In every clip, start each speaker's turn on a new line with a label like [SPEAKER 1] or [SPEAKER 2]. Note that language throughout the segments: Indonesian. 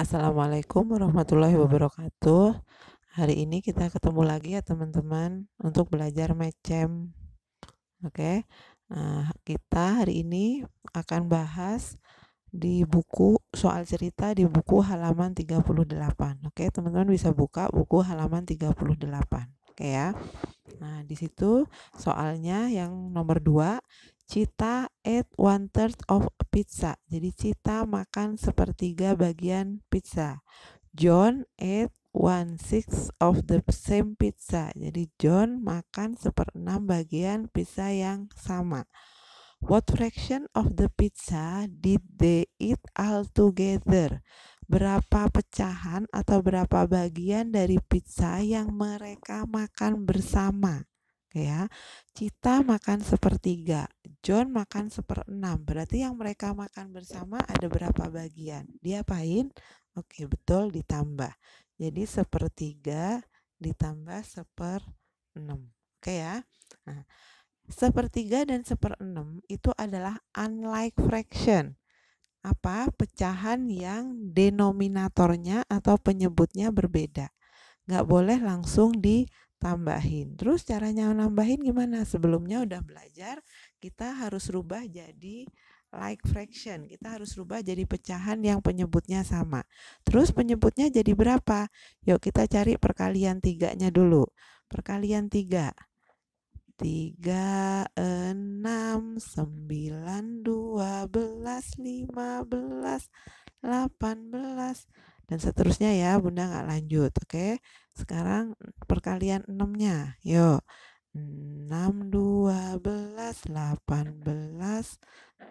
[SPEAKER 1] Assalamualaikum warahmatullahi wabarakatuh. Hari ini kita ketemu lagi ya teman-teman untuk belajar mecem. Oke, nah, kita hari ini akan bahas di buku soal cerita di buku halaman 38. Oke, teman-teman bisa buka buku halaman 38. Oke ya. Nah, di situ soalnya yang nomor 2 Cita ate one third of a pizza. Jadi Cita makan sepertiga bagian pizza. John ate one sixth of the same pizza. Jadi John makan seperenam bagian pizza yang sama. What fraction of the pizza did they eat all together? Berapa pecahan atau berapa bagian dari pizza yang mereka makan bersama? ya. Cita makan sepertiga, John makan seperenam. Berarti yang mereka makan bersama ada berapa bagian? Dia Diapain? Oke, betul ditambah. Jadi sepertiga ditambah seperenam. Oke ya. Nah, sepertiga dan seperenam itu adalah unlike fraction. Apa? Pecahan yang denominatornya atau penyebutnya berbeda. Nggak boleh langsung di tambahin. Terus caranya nambahin gimana? Sebelumnya udah belajar, kita harus rubah jadi like fraction. Kita harus rubah jadi pecahan yang penyebutnya sama. Terus penyebutnya jadi berapa? Yuk kita cari perkalian tiganya dulu. Perkalian tiga. Tiga, enam, sembilan, dua belas, lima belas, delapan belas, dan seterusnya ya Bunda nggak lanjut oke sekarang perkalian enamnya, enam dua belas delapan belas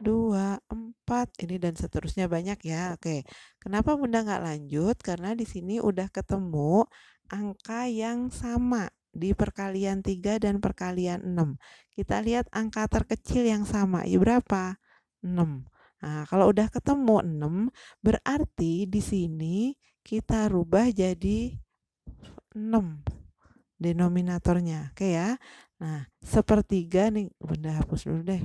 [SPEAKER 1] dua empat ini dan seterusnya banyak ya. Oke. Kenapa Bunda nggak lanjut? Karena di sini udah ketemu angka yang sama di perkalian tiga dan perkalian enam. Kita lihat angka terkecil yang sama, ya berapa? Enam. Nah, kalau udah ketemu enam, berarti di sini kita rubah jadi 6 denominatornya. Oke ya. Nah, sepertiga nih Bunda hapus dulu deh.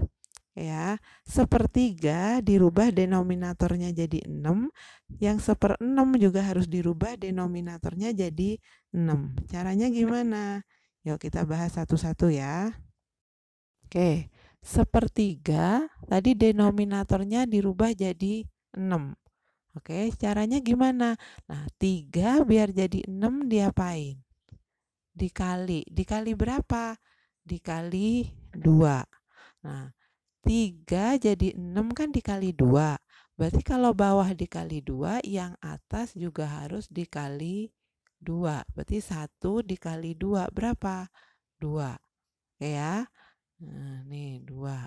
[SPEAKER 1] Oke ya, sepertiga dirubah denominatornya jadi 6, yang seperenam juga harus dirubah denominatornya jadi 6. Caranya gimana? Yuk kita bahas satu-satu ya. Oke, sepertiga tadi denominatornya dirubah jadi 6. Oke, caranya gimana? Nah, 3 biar jadi 6 diapain? Dikali. Dikali berapa? Dikali 2. Nah, 3 jadi 6 kan dikali 2. Berarti kalau bawah dikali 2, yang atas juga harus dikali 2. Berarti 1 dikali 2 berapa? 2. Oke ya. Nah, nih 2.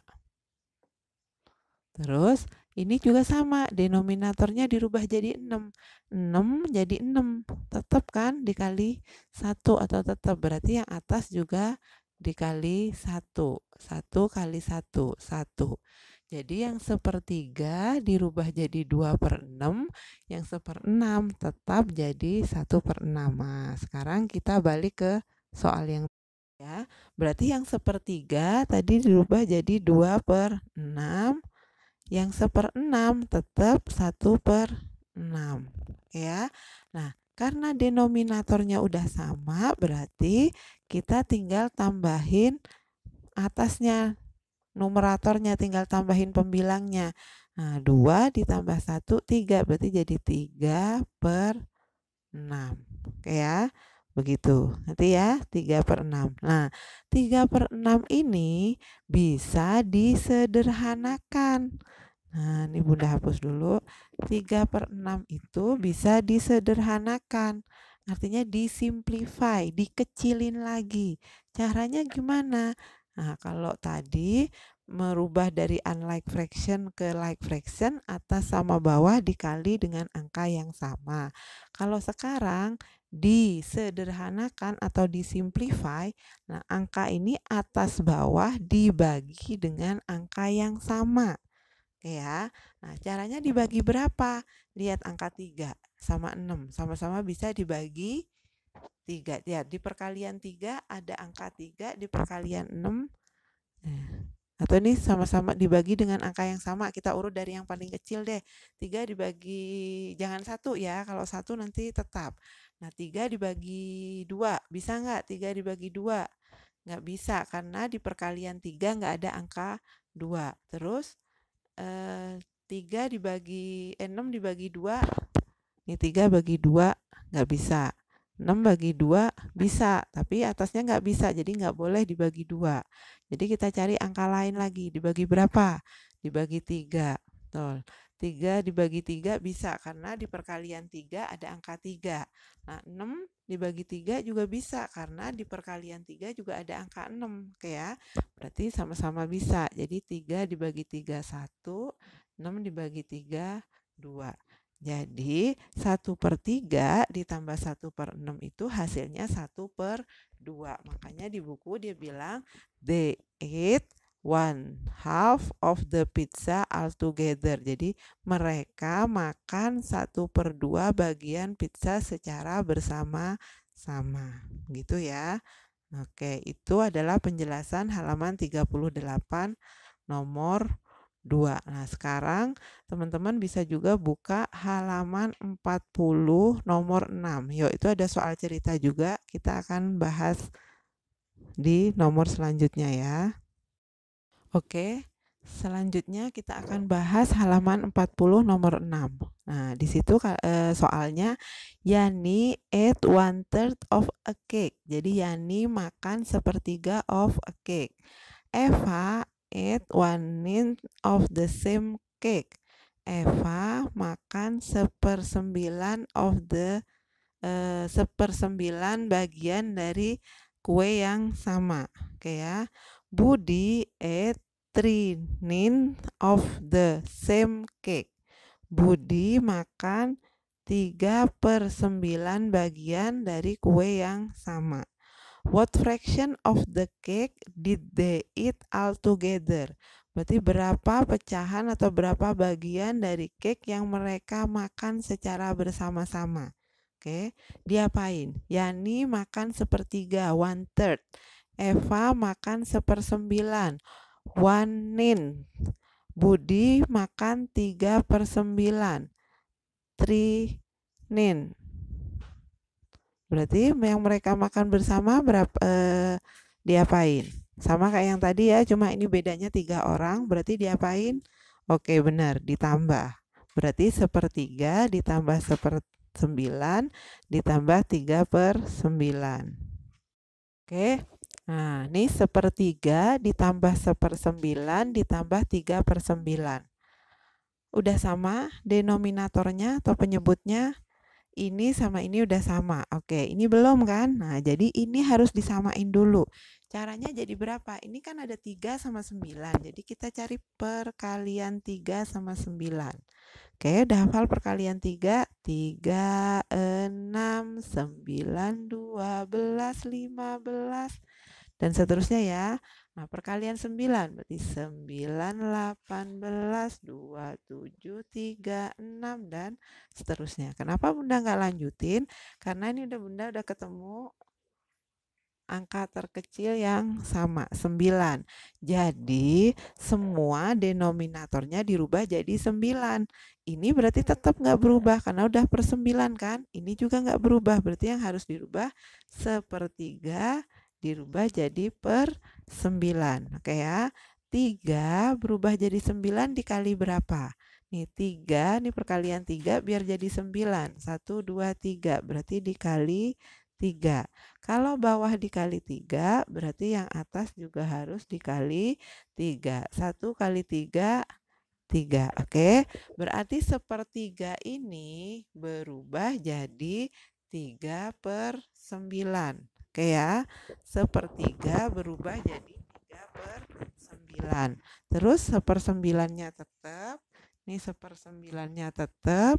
[SPEAKER 1] Terus ini juga sama, denominatornya dirubah jadi 6. 6 jadi 6, tetap kan dikali 1 atau tetap berarti yang atas juga dikali 1. 1 kali 1, 1. Jadi yang sepertiga dirubah jadi 2 per 6, yang seper 6 tetap jadi 1 per 6. Nah, sekarang kita balik ke soal yang ya. Berarti yang sepertiga tadi dirubah jadi 2 per 6 yang seperenam tetap satu per 6 ya. Nah, karena denominatornya udah sama berarti kita tinggal tambahin atasnya numeratornya tinggal tambahin pembilangnya. Nah, 2 ditambah 1 3 berarti jadi 3 6. Oke ya begitu nanti ya 3 per 6 nah 3 per 6 ini bisa disederhanakan nah ini bunda hapus dulu 3 per 6 itu bisa disederhanakan artinya disimplify dikecilin lagi caranya gimana Nah, kalau tadi merubah dari unlike fraction ke like fraction atas sama bawah dikali dengan angka yang sama. Kalau sekarang disederhanakan atau disimplify, nah angka ini atas bawah dibagi dengan angka yang sama. Ya. Nah, caranya dibagi berapa? Lihat angka 3 sama 6. Sama-sama bisa dibagi 3. Ya, di perkalian 3 ada angka 3, di perkalian 6 nah atau ini sama-sama dibagi dengan angka yang sama, kita urut dari yang paling kecil deh. tiga dibagi, jangan satu ya, kalau satu nanti tetap. Nah, tiga dibagi dua bisa nggak tiga dibagi dua Nggak bisa, karena di perkalian tiga nggak ada angka dua Terus, eh, 3 dibagi, eh, 6 dibagi dua ini tiga bagi dua nggak bisa. 6 bagi 2 bisa, tapi atasnya nggak bisa, jadi nggak boleh dibagi 2. Jadi kita cari angka lain lagi, dibagi berapa? Dibagi 3. Betul. 3 dibagi 3 bisa, karena di perkalian 3 ada angka 3. Nah, 6 dibagi 3 juga bisa, karena di perkalian 3 juga ada angka 6. Oke ya, berarti sama-sama bisa. Jadi 3 dibagi 3, 1. 6 dibagi 3, 2. Jadi 1 per 3 ditambah 1 per 6 itu hasilnya 1 per 2. Makanya di buku dia bilang they ate one half of the pizza altogether. Jadi mereka makan 1 per 2 bagian pizza secara bersama-sama. Gitu ya. Oke, itu adalah penjelasan halaman 38 nomor 2. Nah, sekarang teman-teman bisa juga buka halaman 40 nomor 6. Yuk, itu ada soal cerita juga. Kita akan bahas di nomor selanjutnya ya. Oke, selanjutnya kita akan bahas halaman 40 nomor 6. Nah, di situ eh, soalnya Yani ate one third of a cake. Jadi Yani makan sepertiga of a cake. Eva eat one ninth of the same cake. Eva makan sepersembilan of the uh, sepersembilan bagian dari kue yang sama. Oke okay ya. Budi ate three ninth of the same cake. Budi makan tiga persembilan bagian dari kue yang sama. What fraction of the cake did they eat all together? Berarti berapa pecahan atau berapa bagian dari cake yang mereka makan secara bersama-sama? Oke, okay. diapain? Yani makan sepertiga, one third. Eva makan sepersembilan, one nin. Budi makan tiga persembilan, three nin. Berarti yang mereka makan bersama berapa eh, diapain? Sama kayak yang tadi ya, cuma ini bedanya tiga orang, berarti diapain? Oke benar, ditambah. Berarti sepertiga ditambah seper sembilan ditambah tiga per sembilan. Oke, nah ini sepertiga ditambah seper sembilan ditambah tiga per sembilan. Udah sama denominatornya atau penyebutnya? ini sama ini udah sama. Oke, ini belum kan? Nah, jadi ini harus disamain dulu. Caranya jadi berapa? Ini kan ada 3 sama 9. Jadi kita cari perkalian 3 sama 9. Oke, udah hafal perkalian 3? 3, 6, 9, 12, 15, dan seterusnya ya. Nah, perkalian 9 berarti 9, 18, 2, 7, 3, 6, dan seterusnya. Kenapa Bunda nggak lanjutin? Karena ini udah Bunda udah ketemu angka terkecil yang sama, 9. Jadi, semua denominatornya dirubah jadi 9. Ini berarti tetap nggak berubah karena udah per 9 kan? Ini juga nggak berubah, berarti yang harus dirubah sepertiga dirubah jadi per 9. Oke okay ya. 3 berubah jadi 9 dikali berapa? Nih 3, nih perkalian 3 biar jadi 9. 1, 2, 3. Berarti dikali 3. Kalau bawah dikali 3, berarti yang atas juga harus dikali 3. 1 kali 3, 3. Oke, okay? berarti sepertiga ini berubah jadi 3 per 9. Oke ya. Sepertiga berubah jadi tiga per sembilan. Terus seper sembilannya tetap. Ini sembilannya tetap.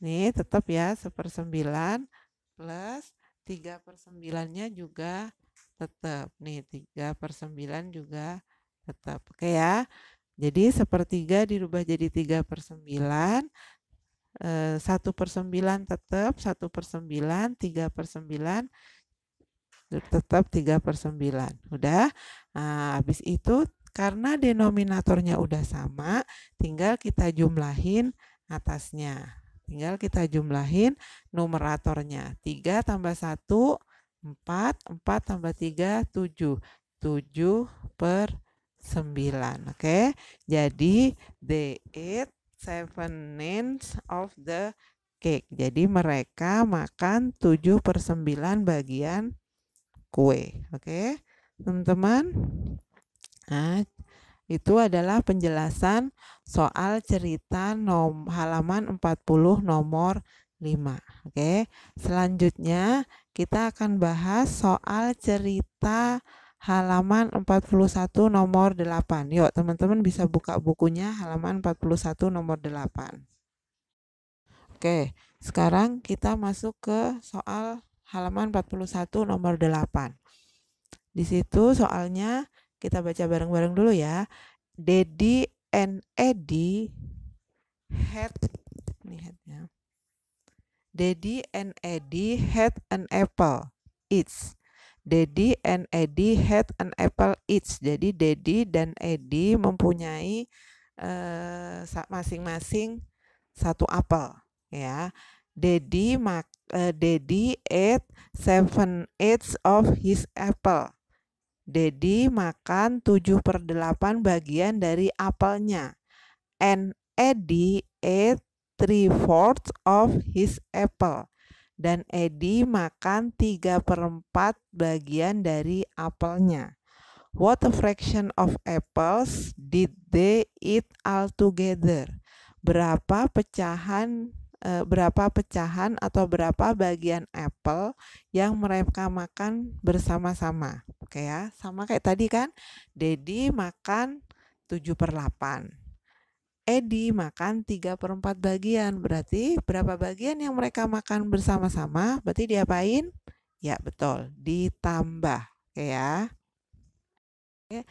[SPEAKER 1] Nih tetap ya seper sembilan plus tiga per sembilannya juga tetap. Nih tiga per sembilan juga tetap. Oke ya. Jadi sepertiga dirubah jadi tiga per sembilan. Eh, satu per sembilan tetap satu per sembilan tiga per sembilan tetap 3 per 9 udah nah, habis itu karena denominatornya udah sama tinggal kita jumlahin atasnya tinggal kita jumlahin numeratornya 3 tambah 1 4 4 tambah 3 7 7 per 9 oke okay? jadi the eight seven inch of the cake jadi mereka makan 7 per 9 bagian kue. Oke, teman-teman. Nah, itu adalah penjelasan soal cerita nom halaman 40 nomor 5. Oke. Selanjutnya kita akan bahas soal cerita halaman 41 nomor 8. Yuk, teman-teman bisa buka bukunya halaman 41 nomor 8. Oke, sekarang kita masuk ke soal halaman 41 nomor 8. Di situ soalnya kita baca bareng-bareng dulu ya. Dedi and Edi had nih headnya. Dedi and Edi had an apple each. Dedi and Edi had an apple each. Jadi Dedi dan Edi mempunyai eh, masing-masing uh, masing -masing satu apel ya. Daddy mak uh, Daddy ate seven eighths of his apple. Daddy makan 7 per 8 bagian dari apelnya. And Eddie ate three fourths of his apple. Dan Eddie makan 3 per 4 bagian dari apelnya. What a fraction of apples did they eat altogether? Berapa pecahan e, berapa pecahan atau berapa bagian apple yang mereka makan bersama-sama. Oke ya, sama kayak tadi kan. Dedi makan 7 per 8. Edi makan 3 per 4 bagian Berarti berapa bagian yang mereka makan bersama-sama Berarti diapain? Ya betul, ditambah Oke ya 7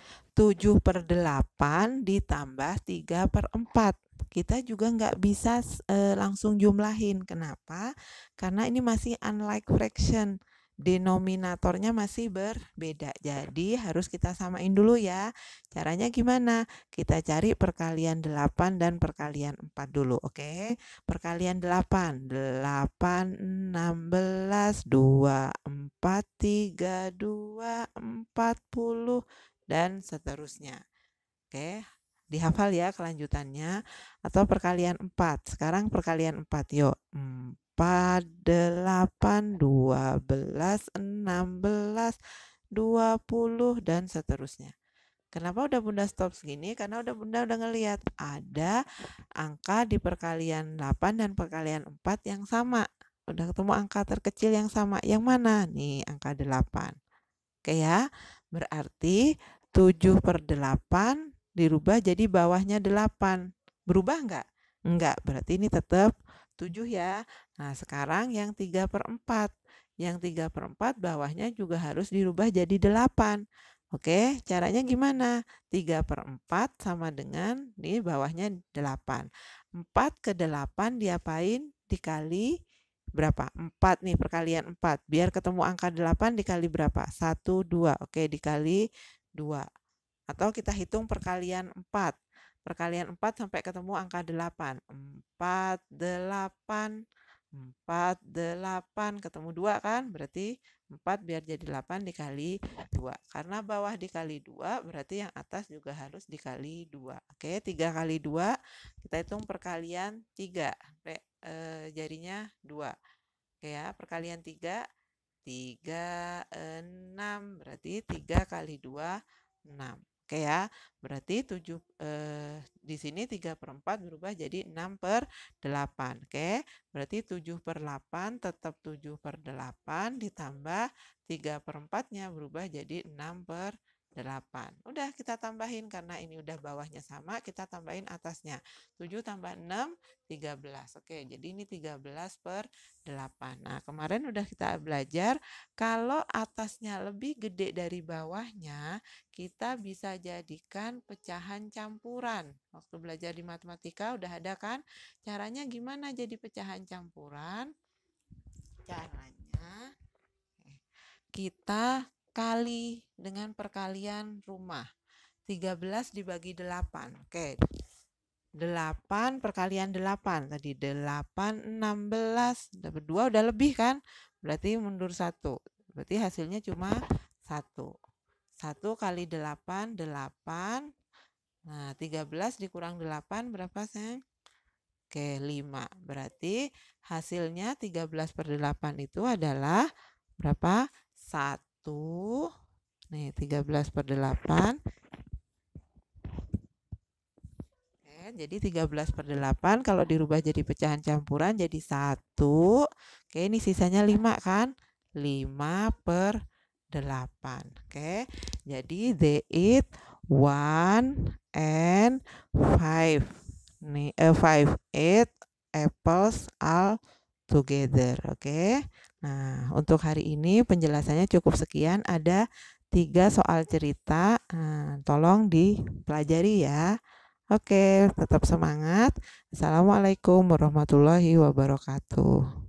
[SPEAKER 1] per 8 ditambah 3 per 4. Kita juga nggak bisa e, langsung jumlahin. Kenapa? Karena ini masih unlike fraction. Denominatornya masih berbeda. Jadi harus kita samain dulu ya. Caranya gimana? Kita cari perkalian 8 dan perkalian 4 dulu. Oke. okay? Perkalian 8. 8 16 2 4 3 2 40 dan seterusnya. Oke, dihafal ya kelanjutannya atau perkalian 4. Sekarang perkalian 4 yuk. 4 8 12 16 20 dan seterusnya. Kenapa udah Bunda stop segini? Karena udah Bunda udah ngelihat ada angka di perkalian 8 dan perkalian 4 yang sama. Udah ketemu angka terkecil yang sama. Yang mana? Nih, angka 8. Oke ya. Berarti 7 per 8 dirubah jadi bawahnya 8. Berubah enggak? Enggak, berarti ini tetap 7 ya. Nah, sekarang yang 3 per 4. Yang 3 per 4 bawahnya juga harus dirubah jadi 8. Oke, caranya gimana? 3 per 4 sama dengan, ini bawahnya 8. 4 ke 8 diapain? Dikali berapa? 4 nih perkalian 4. Biar ketemu angka 8 dikali berapa? 1, 2. Oke, dikali 2. Atau kita hitung perkalian 4. Perkalian 4 sampai ketemu angka 8. 4, 8, 4, 8, ketemu 2 kan? Berarti 4 biar jadi 8 dikali 2. Karena bawah dikali 2 berarti yang atas juga harus dikali 2. Oke, 3 kali 2 kita hitung perkalian 3. E, jarinya 2. Oke ya, perkalian 3 3, 6. Berarti 3 kali 2, 6. Oke ya, berarti 7, eh, di sini 3 per 4 berubah jadi 6 per 8. Oke, berarti 7 per 8 tetap 7 per 8 ditambah 3 per 4-nya berubah jadi 6 per 8. 8. Udah kita tambahin karena ini udah bawahnya sama, kita tambahin atasnya. 7 tambah 6, 13. Oke, jadi ini 13 per 8. Nah, kemarin udah kita belajar kalau atasnya lebih gede dari bawahnya, kita bisa jadikan pecahan campuran. Waktu belajar di matematika udah ada kan? Caranya gimana jadi pecahan campuran? Caranya eh, kita kali dengan perkalian rumah. 13 dibagi 8. Oke. 8 perkalian 8. Tadi 8 16 dapat 2 udah lebih kan? Berarti mundur 1. Berarti hasilnya cuma 1. 1 kali 8 8. Nah, 13 dikurang 8 berapa, Sayang? Oke, 5. Berarti hasilnya 13 per 8 itu adalah berapa? 1. 1, Nih, 13 per 8. Oke, jadi 13 per 8 kalau dirubah jadi pecahan campuran jadi 1. Oke, ini sisanya 5 kan? 5 per 8. Oke, jadi they eat one and five. Nih, uh, five, eight apples all together. Oke. Okay? Nah, untuk hari ini penjelasannya cukup sekian. Ada tiga soal cerita, eh, tolong dipelajari ya. Oke, tetap semangat. Assalamualaikum warahmatullahi wabarakatuh.